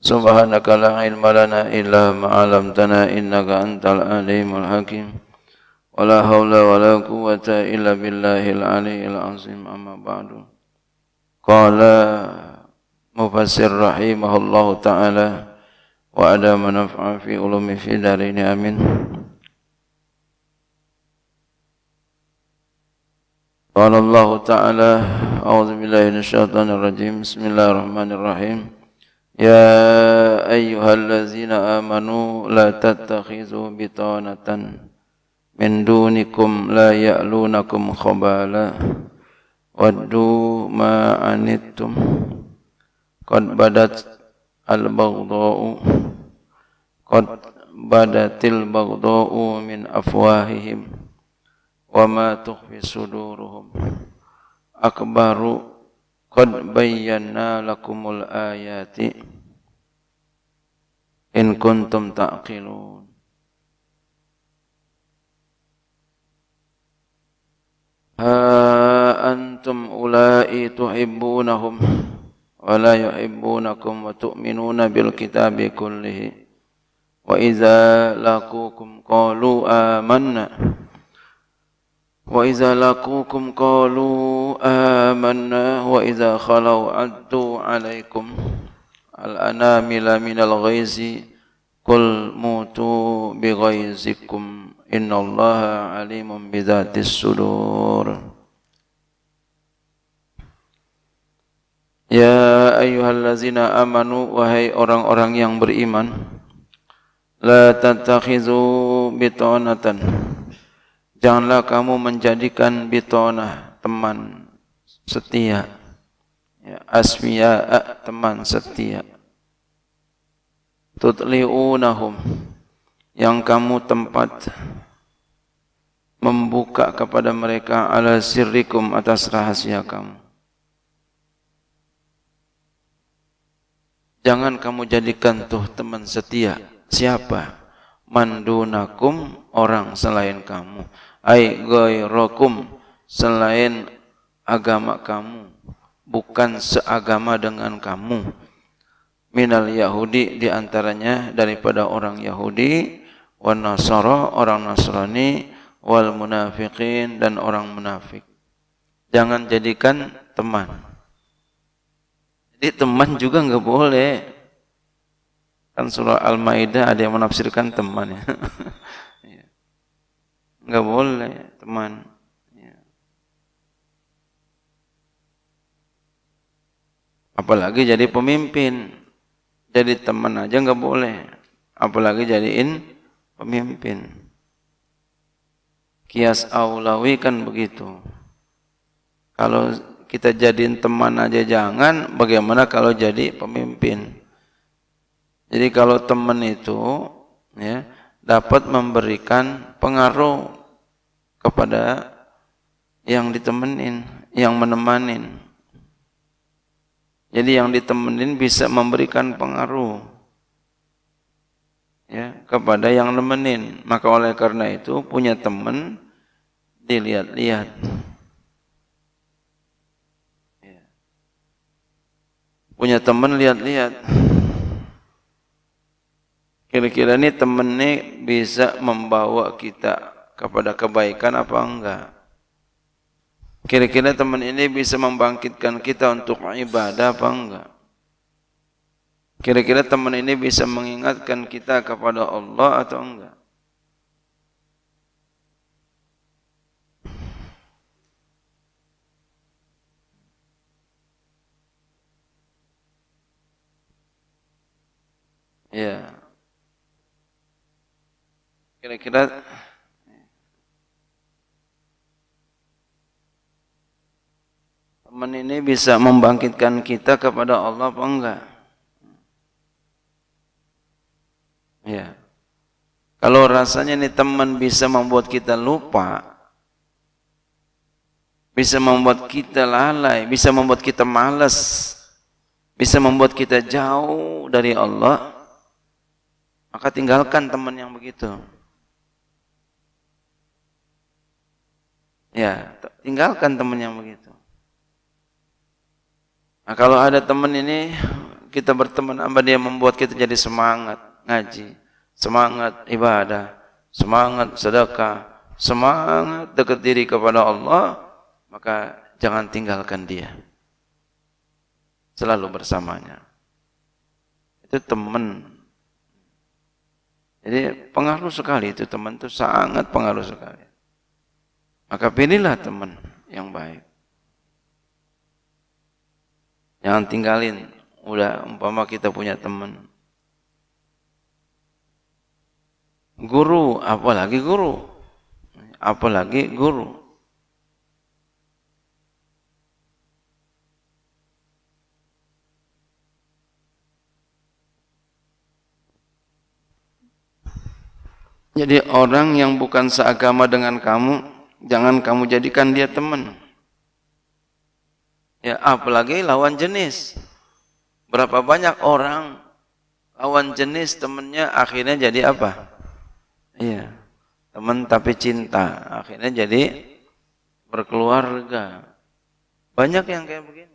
سبحانك لا علم لنا إلا ما علمتنا إنك أنت العليم الحكيم ولا حول ولا قوة إلا بالله العلي العظيم أما بعد قال مفسر رحمه الله تعالى وعلى من في علوم في دارين آمين قال الله تعالى أعوذ بالله من الشيطان الرجيم بسم الله الرحمن الرحيم يا أيها الذين آمنوا لا تتخذوا بطانة من دونكم لا يألونكم خبالا ودوا ما عنتم قد بدت البغضاء قد بدت البغضاء من أفواههم وما تخفي صدورهم أكبر قد بينا لكم الآيات إن كنتم تعقلون ها أنتم أولئك تحبونهم ولا يحبونكم وتؤمنون بالكتاب كله وإذا لقوكم قالوا آمنا وإذا لقوكم قالوا آمنا وإذا خلوا عدوا عليكم al-anamila minal ghaizi Qul mutu bi ghaizikum عليم alimun bidhatis sudur Ya ayyuhallazina amanu wahai orang-orang yang beriman la تتخذوا bitonatan Janganlah kamu menjadikan bitonah teman setia ya, aswiya teman setia tutli'unahum yang kamu tempat membuka kepada mereka ala sirrikum atas rahasia kamu. Jangan kamu jadikan tuh teman setia. Siapa? Mandunakum orang selain kamu. Ay goyrokum selain agama kamu bukan seagama dengan kamu minal Yahudi diantaranya daripada orang Yahudi wan Nasara orang Nasrani wal munafiqin dan orang munafik jangan jadikan teman jadi teman juga enggak boleh kan surah Al-Maidah ada yang menafsirkan teman ya iya. nggak boleh teman apalagi jadi pemimpin jadi teman aja nggak boleh apalagi jadiin pemimpin kias aulawi kan begitu kalau kita jadiin teman aja jangan bagaimana kalau jadi pemimpin jadi kalau teman itu ya dapat memberikan pengaruh kepada yang ditemenin yang menemanin jadi yang ditemenin bisa memberikan pengaruh ya kepada yang nemenin. Maka oleh karena itu punya teman dilihat-lihat. Ya. Punya teman lihat-lihat. Kira-kira ini teman ini bisa membawa kita kepada kebaikan apa enggak? Kira-kira teman ini bisa membangkitkan kita untuk ibadah apa enggak? Kira-kira teman ini bisa mengingatkan kita kepada Allah atau enggak? Ya. Kira-kira Teman ini bisa membangkitkan kita kepada Allah apa enggak? Ya. Kalau rasanya ini teman bisa membuat kita lupa, bisa membuat kita lalai, bisa membuat kita malas, bisa membuat kita jauh dari Allah, maka tinggalkan teman yang begitu. Ya, tinggalkan teman yang begitu. Nah, kalau ada teman ini kita berteman sama dia membuat kita jadi semangat ngaji, semangat ibadah, semangat sedekah, semangat dekat diri kepada Allah, maka jangan tinggalkan dia. Selalu bersamanya. Itu teman. Jadi pengaruh sekali itu teman itu sangat pengaruh sekali. Maka pilihlah teman yang baik. Jangan tinggalin. Udah umpama kita punya teman. Guru, apalagi guru. Apalagi guru. Jadi orang yang bukan seagama dengan kamu, jangan kamu jadikan dia teman. Ya, apalagi lawan jenis. Berapa banyak orang lawan jenis temennya akhirnya jadi apa? Iya. Teman tapi cinta, akhirnya jadi berkeluarga. Banyak yang kayak begini.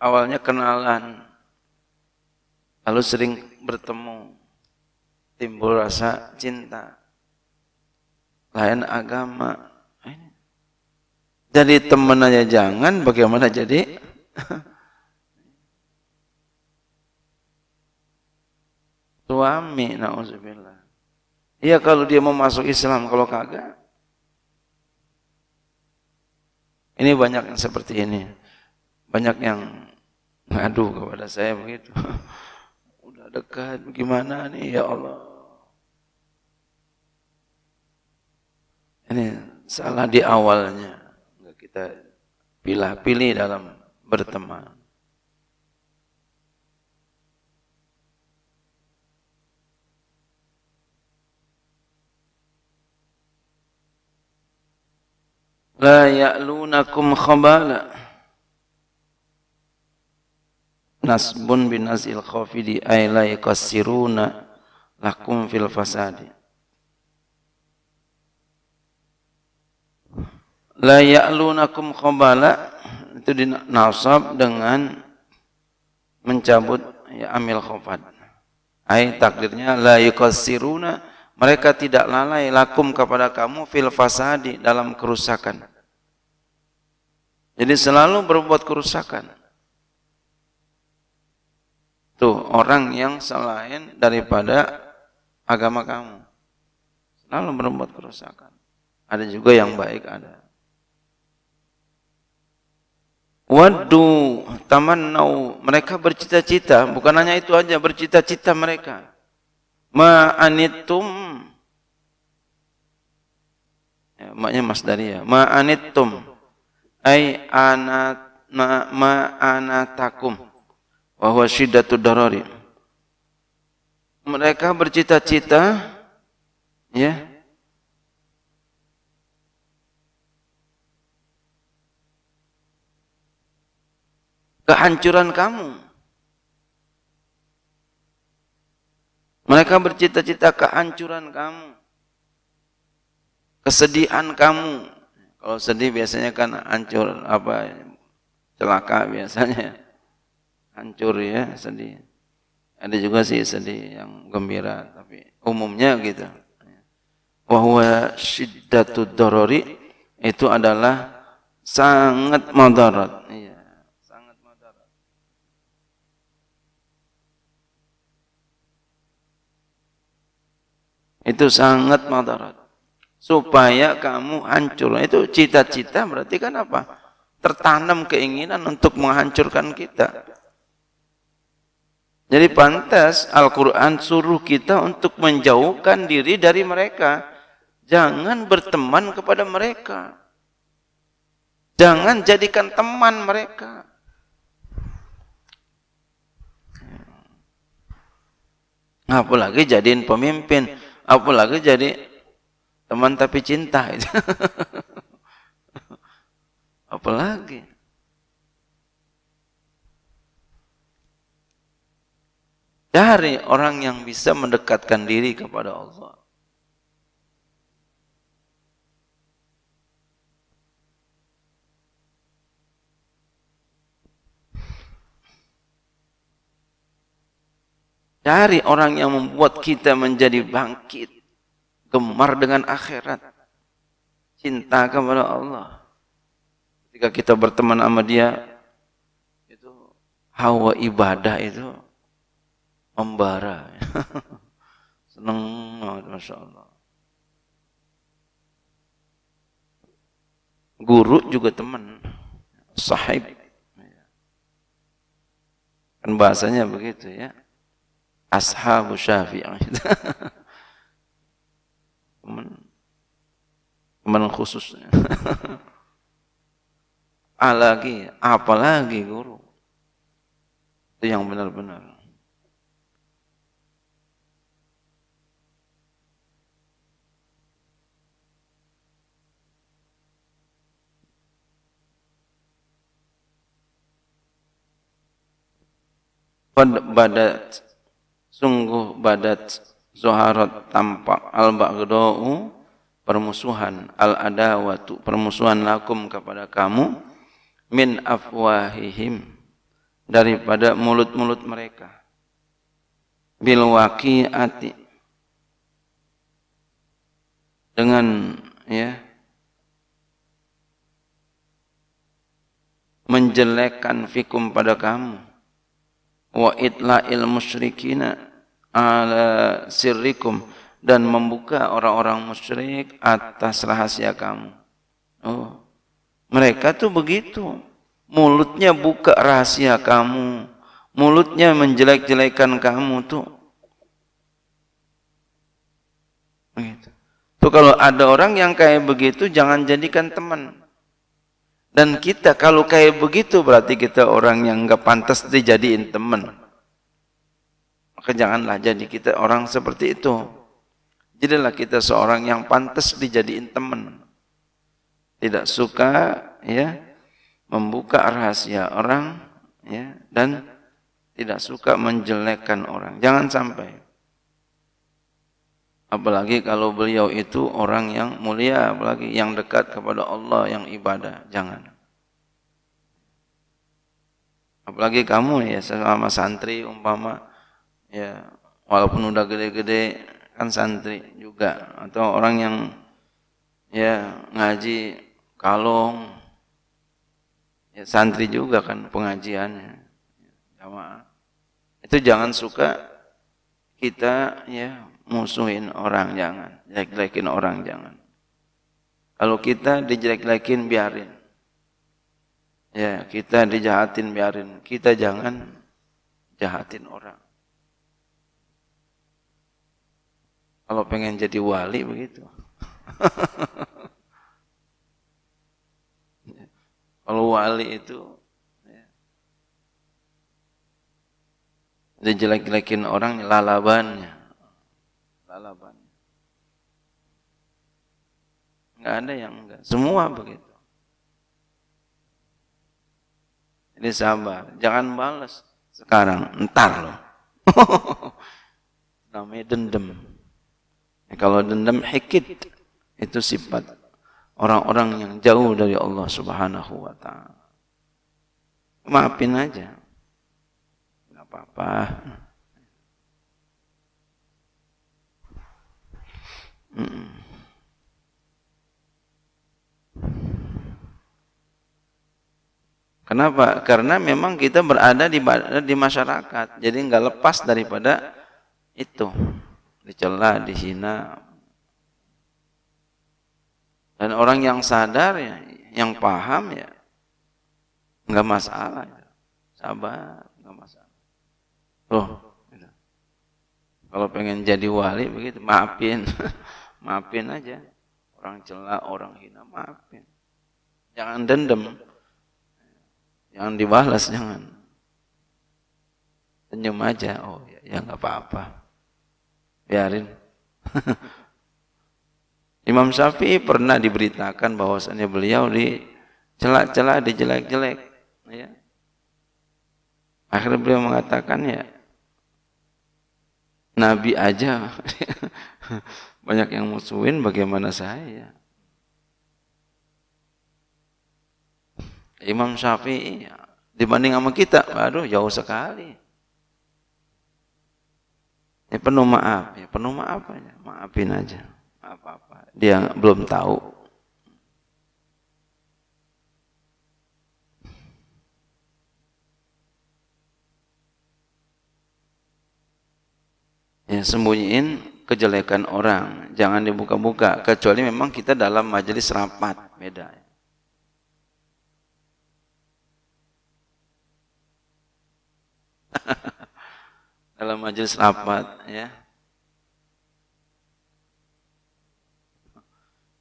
Awalnya kenalan, Lalu sering bertemu, timbul rasa cinta. Lain agama. jadi teman aja jangan, bagaimana jadi? Suami, na'udzubillah. Iya kalau dia mau masuk Islam, kalau kagak. Ini banyak yang seperti ini. Banyak yang ngadu kepada saya begitu. dekat gimana nih ya Allah ini salah di awalnya kita pilih-pilih dalam berteman la ya'lunakum khabala nasbun bin nazil khafidi ay la yakassiruna lakum fil fasadi la ya'lunakum khabala itu dinasab dengan mencabut ya amil khafad ay takdirnya la yukassiruna mereka tidak lalai lakum kepada kamu fil fasadi dalam kerusakan jadi selalu berbuat kerusakan Tuh, orang yang selain daripada agama kamu. Selalu berbuat kerusakan. Ada juga yang baik ada. Wadu tamannau mereka bercita-cita bukan hanya itu aja bercita-cita mereka ma'anittum ya, maknya Mas Daria ya. ma'anittum ay anat ma'anatakum ma wahwa syiddatu darari. Mereka bercita-cita ya kehancuran kamu. Mereka bercita-cita kehancuran kamu. Kesedihan kamu. Kalau sedih biasanya kan hancur apa celaka biasanya hancur ya sedih. Ada juga sih sedih yang gembira tapi umumnya gitu. Wahwa syiddatu darori itu adalah sangat madarat. Iya, sangat madarat. Itu sangat madarat. Supaya kamu hancur. Itu cita-cita berarti kan apa? Tertanam keinginan untuk menghancurkan kita jadi pantas Al-Quran suruh kita untuk menjauhkan diri dari mereka. Jangan berteman kepada mereka. Jangan jadikan teman mereka. Apalagi jadiin pemimpin. Apalagi jadi teman tapi cinta. Apalagi. dari orang yang bisa mendekatkan diri kepada Allah. Dari orang yang membuat kita menjadi bangkit, gemar dengan akhirat, cinta kepada Allah. Ketika kita berteman sama dia, itu hawa ibadah itu membara. Seneng, Masya Allah. Guru juga teman, sahib. Kan bahasanya begitu ya. Ashabu syafi'ah. teman, teman khususnya. Apalagi, apalagi guru. Itu yang benar-benar badat sungguh badat zuharat tampak al baghdau permusuhan al adawatu permusuhan lakum kepada kamu min afwahihim daripada mulut-mulut mereka bil waqiati dengan ya menjelekkan fikum pada kamu wa itla'il musyrikina ala sirrikum dan membuka orang-orang musyrik atas rahasia kamu. Oh, mereka tuh begitu. Mulutnya buka rahasia kamu. Mulutnya menjelek-jelekan kamu tuh. Begitu. Tuh kalau ada orang yang kayak begitu jangan jadikan teman. Dan kita kalau kayak begitu berarti kita orang yang enggak pantas dijadiin teman. Maka janganlah jadi kita orang seperti itu. Jadilah kita seorang yang pantas dijadiin teman. Tidak suka ya membuka rahasia orang ya dan tidak suka menjelekkan orang. Jangan sampai apalagi kalau beliau itu orang yang mulia apalagi yang dekat kepada Allah yang ibadah jangan apalagi kamu ya selama santri umpama ya walaupun udah gede-gede kan santri juga atau orang yang ya ngaji kalong ya santri juga kan pengajiannya jamaah itu jangan suka kita ya musuhin orang jangan, jelek-jelekin orang jangan. Kalau kita dijelek-jelekin biarin. Ya, kita dijahatin biarin. Kita jangan jahatin orang. Kalau pengen jadi wali begitu. Kalau wali itu Dia ya, dijelek-jelekin orang lalabannya kealaban. Enggak ada yang enggak. Semua begitu. ini sabar. Jangan balas sekarang. Entar loh. Namanya dendam. Ya, kalau dendam hikit. Itu sifat orang-orang yang jauh dari Allah subhanahu wa ta'ala. Maafin aja. Enggak apa-apa. Kenapa? Karena memang kita berada di di masyarakat, jadi nggak lepas daripada itu dicela, dihina. Dan orang yang sadar ya, yang paham ya, nggak masalah. Sabar, nggak masalah. Oh, kalau pengen jadi wali begitu, maafin, maafin aja. Orang celah, orang hina, maafin. Jangan dendam. Jangan dibalas, jangan. Senyum aja. Oh, ya nggak apa-apa. Biarin. Imam Syafi'i pernah diberitakan bahwasannya beliau dicelak-celak, dijelek-jelek. Ya. Akhirnya beliau mengatakan ya, Nabi aja banyak yang musuhin bagaimana saya. Imam Syafi'i ya. dibanding sama kita, aduh jauh sekali. Ya penuh maaf, ya penuh maaf aja, maafin aja. Apa-apa. Dia belum tahu. Ya sembunyiin kejelekan orang, jangan dibuka-buka kecuali memang kita dalam majelis rapat, beda. Ya. dalam majelis rapat ya.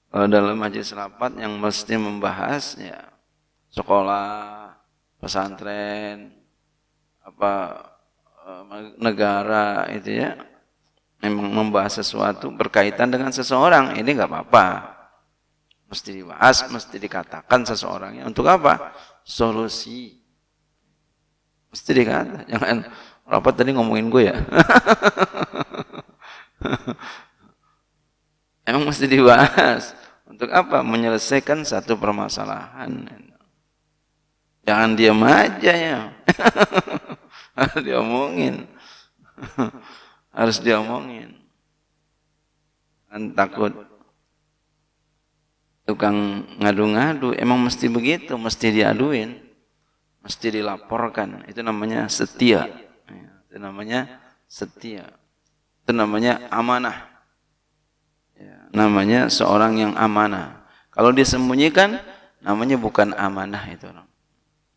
Kalau dalam majelis rapat yang mesti membahas ya sekolah, pesantren, apa eh, negara itu ya memang membahas sesuatu berkaitan dengan seseorang ini nggak apa-apa mesti dibahas mesti dikatakan seseorangnya untuk apa solusi Mesti kan, jangan rapat tadi ngomongin gue ya. Emang mesti dibahas. Untuk apa? Menyelesaikan satu permasalahan. Jangan diam aja ya. Harus diomongin. Harus diomongin. Kan takut tukang ngadu-ngadu emang mesti begitu, mesti diaduin mesti dilaporkan. Itu namanya setia. Itu namanya setia. Itu namanya amanah. Ya, namanya seorang yang amanah. Kalau disembunyikan, namanya bukan amanah itu orang.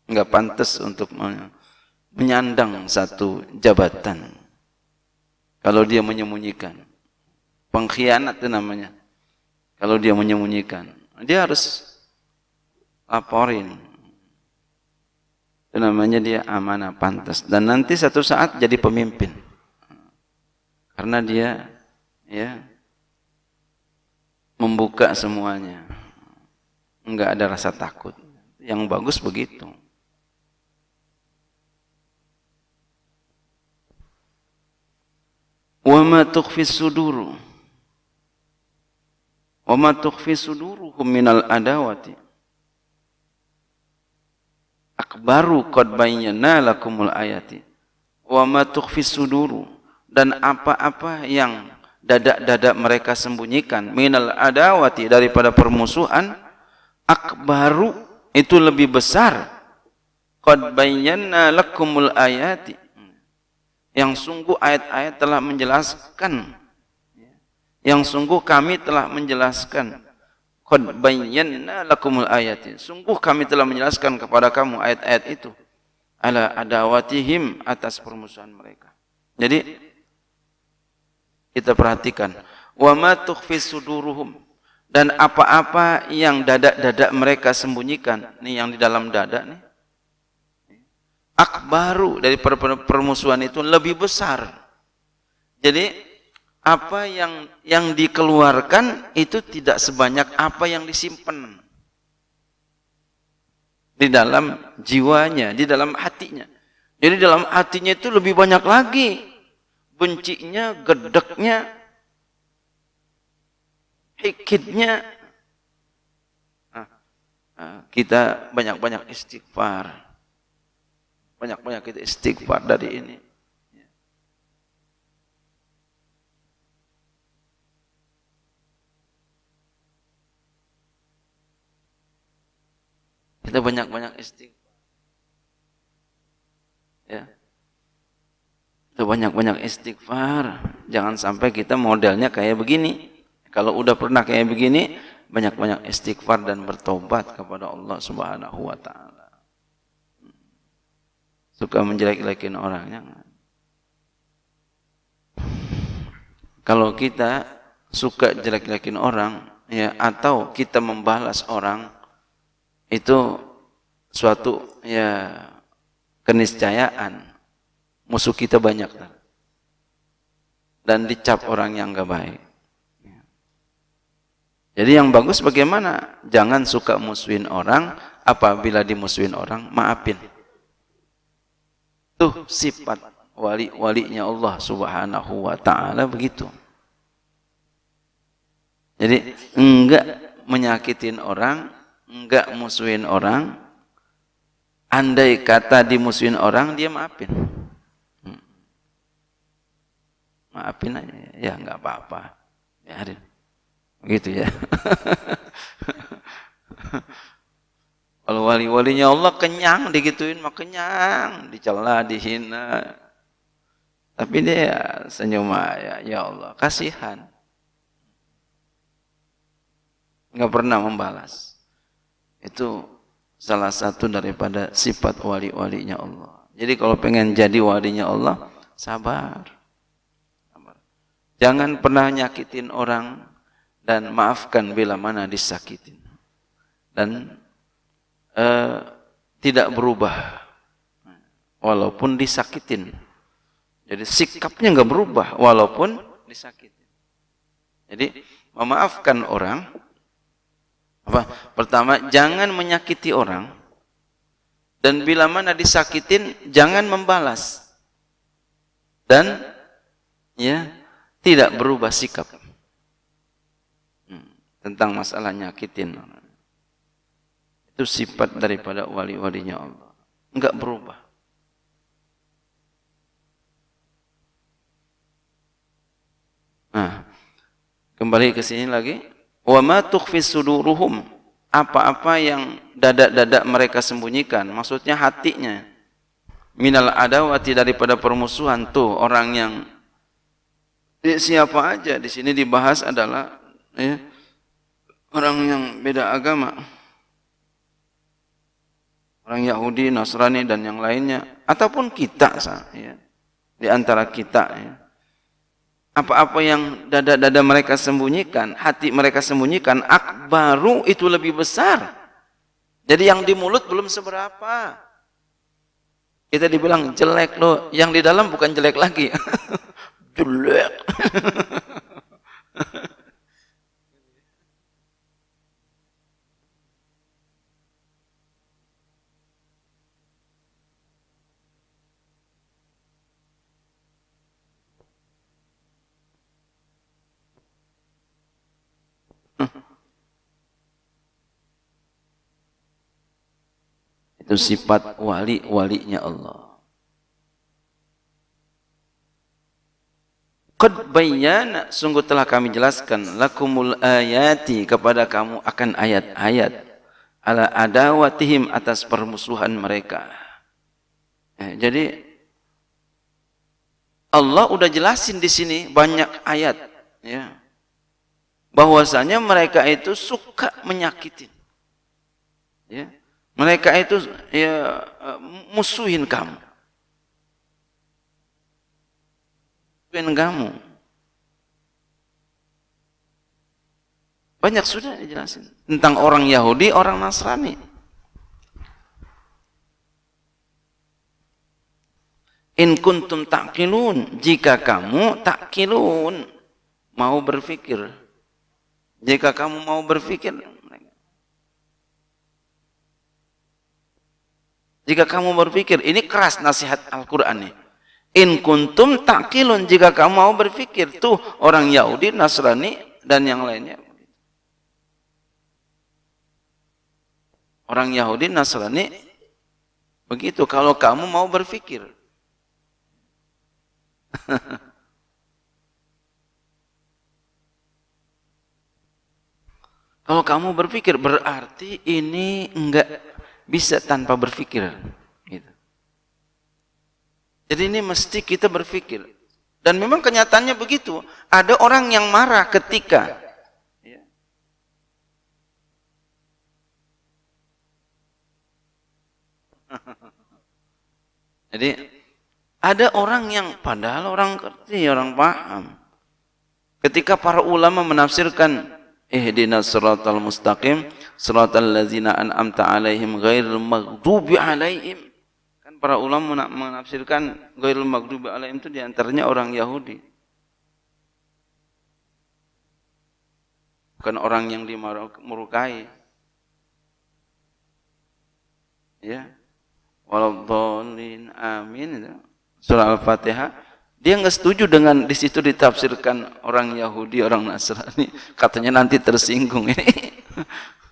Enggak pantas untuk menyandang satu jabatan. Kalau dia menyembunyikan. Pengkhianat itu namanya. Kalau dia menyembunyikan. Dia harus laporin. Itu namanya dia amanah pantas dan nanti satu saat jadi pemimpin. Karena dia ya membuka semuanya. Enggak ada rasa takut. Yang bagus begitu. Wama tukhfis suduru. Wama tukhfis suduruhum minal adawati akbaru qad bayyana lakumul ayati wa ma tukhfis suduru dan apa-apa yang dadak-dadak mereka sembunyikan minal adawati daripada permusuhan akbaru itu lebih besar qad bayyana lakumul ayati yang sungguh ayat-ayat telah menjelaskan yang sungguh kami telah menjelaskan Qad bayyana lakumul ayatin. Sungguh kami telah menjelaskan kepada kamu ayat-ayat itu. Ala adawatihim atas permusuhan mereka. Jadi kita perhatikan wa ma tukhfi suduruhum dan apa-apa yang dadak-dadak mereka sembunyikan nih yang di dalam dada nih akbaru dari permusuhan itu lebih besar jadi apa yang yang dikeluarkan itu tidak sebanyak apa yang disimpan di dalam jiwanya, di dalam hatinya. Jadi dalam hatinya itu lebih banyak lagi bencinya, gedeknya, hikidnya. Ah, ah, kita banyak-banyak istighfar. Banyak-banyak kita istighfar dari ini. Kita banyak-banyak istighfar. Ya. Kita banyak-banyak istighfar. Jangan sampai kita modelnya kayak begini. Kalau udah pernah kayak begini, banyak-banyak istighfar dan bertobat kepada Allah Subhanahu wa taala. Suka menjelek-jelekin orang, Kalau kita suka jelek-jelekin orang, ya atau kita membalas orang itu suatu ya keniscayaan. Musuh kita banyak dan dicap orang yang nggak baik. Ya. Jadi yang bagus bagaimana? Jangan suka musuhin orang, apabila dimusuhin orang, maafin. Tuh sifat wali-walinya Allah Subhanahu wa taala begitu. Jadi enggak menyakitin orang, enggak musuhin orang andai kata dimusuhin orang dia maafin hmm. maafin aja ya enggak apa-apa biarin gitu ya kalau wali-walinya Allah kenyang digituin mah kenyang, dicela, dihina. Tapi dia ya, senyum aja, ya Allah, kasihan. Enggak pernah membalas. Itu salah satu daripada sifat wali-walinya Allah. Jadi kalau pengen jadi walinya Allah, sabar. Jangan pernah nyakitin orang dan maafkan bila mana disakitin. Dan eh, tidak berubah walaupun disakitin. Jadi sikapnya nggak berubah walaupun disakitin. Jadi memaafkan orang apa? Pertama, jangan menyakiti orang. Dan bila mana disakitin, jangan membalas. Dan ya, tidak berubah sikap. Hmm, tentang masalah nyakitin Itu sifat daripada wali-walinya Allah. Enggak berubah. Nah, kembali ke sini lagi wa ma suduruhum apa-apa yang dadak-dadak mereka sembunyikan maksudnya hatinya minal adawati daripada permusuhan tuh orang yang siapa aja di sini dibahas adalah ya, orang yang beda agama orang Yahudi, Nasrani dan yang lainnya ataupun kita ya, di antara kita ya apa-apa yang dada-dada mereka sembunyikan, hati mereka sembunyikan, akbaru itu lebih besar. Jadi yang di mulut belum seberapa. Kita dibilang jelek loh, yang di dalam bukan jelek lagi. jelek. Itu sifat wali-walinya Allah. Qad bayyana sungguh telah kami jelaskan lakumul ayati kepada kamu akan ayat-ayat ala adawatihim atas permusuhan mereka. Eh, jadi Allah udah jelasin di sini banyak ayat ya. Bahwasanya mereka itu suka menyakitin. Ya. Mereka itu ya musuhin kamu. Musuhin kamu. Banyak sudah dijelasin tentang orang Yahudi, orang Nasrani. In kuntum takilun, jika kamu takilun mau berpikir. Jika kamu mau berpikir, Jika kamu berpikir, ini keras nasihat Al-Quran nih. In kuntum takilun jika kamu mau berpikir tuh orang Yahudi, Nasrani dan yang lainnya. Orang Yahudi, Nasrani begitu kalau kamu mau berpikir. kalau kamu berpikir berarti ini enggak bisa tanpa berpikir. Gitu. Jadi ini mesti kita berpikir. Dan memang kenyataannya begitu. Ada orang yang marah ketika ya. Jadi ada orang yang padahal orang ngerti, orang paham. Ketika para ulama menafsirkan ihdinas siratal mustaqim, siratal ladzina an'amta alaihim ghairil maghdubi alaihim kan para ulama menafsirkan ghairil maghdubi alaihim itu diantaranya orang Yahudi bukan orang yang dimerukai ya waladdallin amin surah al-fatihah dia nggak setuju dengan di situ ditafsirkan orang Yahudi, orang Nasrani. Katanya nanti tersinggung ini.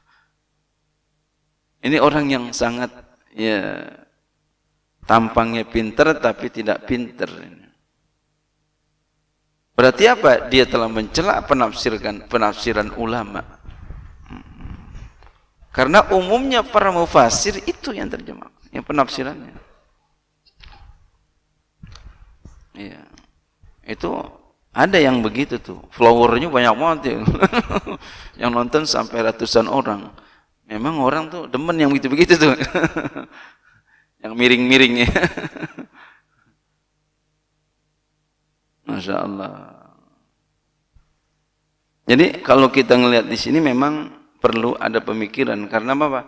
Ini orang yang sangat ya tampangnya pinter tapi tidak pinter. Berarti apa? Dia telah mencela penafsirkan penafsiran ulama. Karena umumnya para mufasir itu yang terjemah, yang penafsirannya. Iya. Itu ada yang begitu tuh. Flowernya banyak banget ya. yang nonton sampai ratusan orang. Memang orang tuh demen yang begitu-begitu tuh. yang miring-miringnya. Masya Allah. Jadi kalau kita ngelihat di sini memang perlu ada pemikiran karena apa,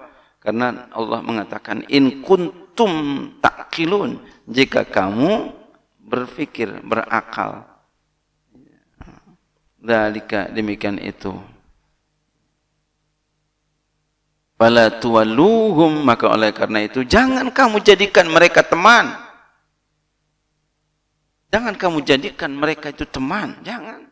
Karena Allah mengatakan in kuntum takilun jika kamu berpikir berakal. Iya. Dalika demikian itu. Fala tuwaluhum maka oleh karena itu jangan kamu jadikan mereka teman. Jangan kamu jadikan mereka itu teman, jangan.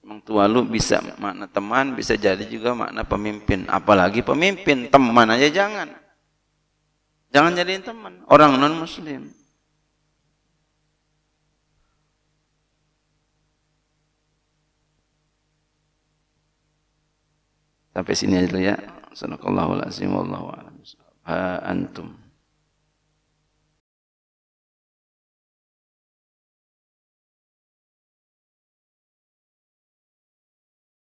Memang tuwalu bisa makna teman, bisa jadi juga makna pemimpin. Apalagi pemimpin, teman aja jangan. Jangan jadiin teman orang non muslim. Sampai sini aja dulu ya. Subhanakallahul azim wallahu a'lam. Ha antum.